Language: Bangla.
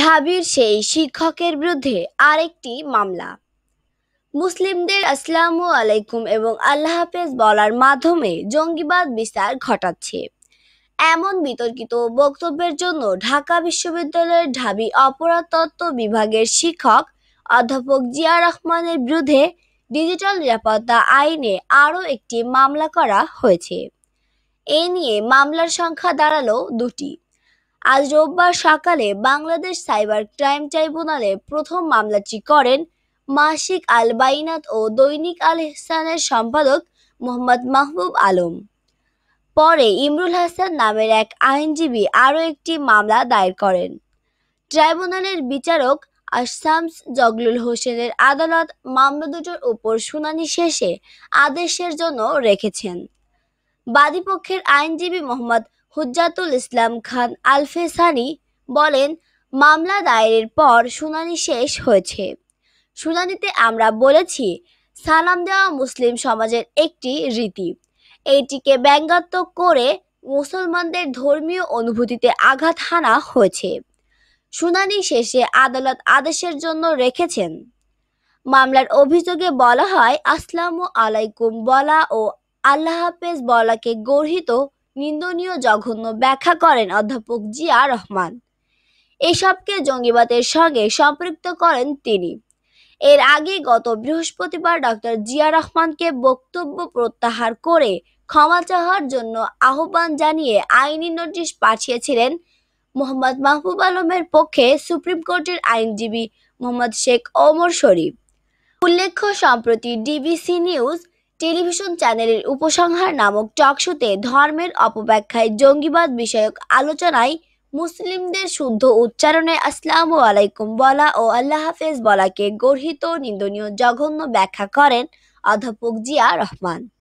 ঢাবির সেই শিক্ষকের বিরুদ্ধে আরেকটি মামলা মুসলিমদের আসসালামু আলাইকুম এবং আল্লাহ হাফেজ বলার মাধ্যমে জঙ্গিবাদ বিস্তার ঘটাচ্ছে এমন বিতর্কিত বক্তব্যের জন্য ঢাকা বিশ্ববিদ্যালয়ের ঢাবি অপরাধ তত্ত্ব বিভাগের শিক্ষক অধ্যাপক জিয়া রহমানের বিরুদ্ধে ডিজিটাল নিরাপত্তা আইনে আরও একটি মামলা করা হয়েছে এ নিয়ে মামলার সংখ্যা দাঁড়ালো দুটি আজ রোববার সকালে বাংলাদেশ সাইবার ক্রাইম ট্রাইব্যুনালে প্রথম মামলাটি করেন মাসিক আল বাইনাত ও দৈনিক আল হাসানের সম্পাদক মোহাম্মদ মাহবুব আলম পরে ইমরুল হাসান নামের এক আইনজীবী আরও একটি মামলা দায়ের করেন ট্রাইব্যুনালের বিচারক আসামস জগলুল হোসেনের আদালত মামলা দুটোর উপর শুনানি শেষে আদেশের জন্য রেখেছেন বাদীপক্ষের আইনজীবী মোহাম্মদ হুজ্জাতুল ইসলাম খান আলফেসানি বলেন মামলা দায়েরের পর শুনানি শেষ হয়েছে শুনানিতে আমরা বলেছি সালাম দেওয়া মুসলিম সমাজের একটি রীতি এইটিকে ব্যঙ্গাত্মক করে মুসলমানদের ধর্মীয় অনুভূতিতে আঘাত হানা হয়েছে শুনানি শেষে আদালত আদেশের জন্য রেখেছেন মামলার অভিযোগে বলা হয় আসসালামু আলাইকুম বলা ও আল্লাহ হাফেজ বলাকে গর্হিত নিন্দনীয় জঘন্য ব্যাখ্যা করেন অধ্যাপক জিয়া রহমান এসবকে জঙ্গিবাদের সঙ্গে সম্পৃক্ত করেন তিনি এর আগে গত বৃহস্পতিবার ডক্টর জিয়া রহমানকে বক্তব্য প্রত্যাহার করে ক্ষমা চাওয়ার জন্য আহ্বান জানিয়ে আইনি নোটিশ পাঠিয়েছিলেন মোহাম্মদ মাহবুব আলমের পক্ষে সুপ্রিম কোর্টের আইনজীবী মোহাম্মদ শেখ ওমর শরীফ উল্লেখ্য সম্প্রতি ডিবিসি নিউজ টেলিভিশন চ্যানেলের উপসংহার নামক টকশোতে ধর্মের অপব্যাখ্যায় জঙ্গিবাদ বিষয়ক আলোচনায় মুসলিমদের শুদ্ধ উচ্চারণে আসসালামু আলাইকুম বলা ও আল্লাহ হাফেজ বলাকে গর্হিত নিন্দনীয় জঘন্য ব্যাখ্যা করেন অধ্যাপক জিয়া রহমান